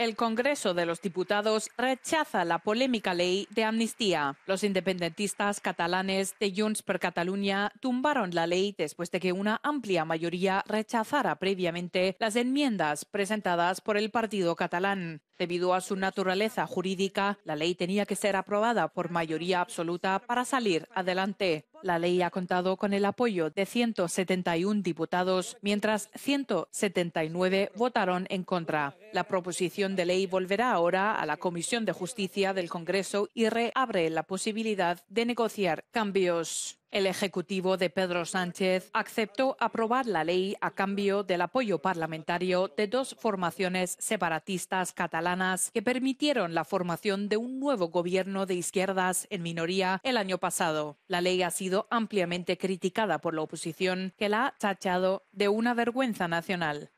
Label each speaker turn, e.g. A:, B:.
A: El Congreso de los Diputados rechaza la polémica ley de amnistía. Los independentistas catalanes de Junts per Catalunya tumbaron la ley después de que una amplia mayoría rechazara previamente las enmiendas presentadas por el partido catalán. Debido a su naturaleza jurídica, la ley tenía que ser aprobada por mayoría absoluta para salir adelante. La ley ha contado con el apoyo de 171 diputados, mientras 179 votaron en contra. La proposición de ley volverá ahora a la Comisión de Justicia del Congreso y reabre la posibilidad de negociar cambios. El Ejecutivo de Pedro Sánchez aceptó aprobar la ley a cambio del apoyo parlamentario de dos formaciones separatistas catalanas que permitieron la formación de un nuevo gobierno de izquierdas en minoría el año pasado. La ley ha sido ampliamente criticada por la oposición, que la ha tachado de una vergüenza nacional.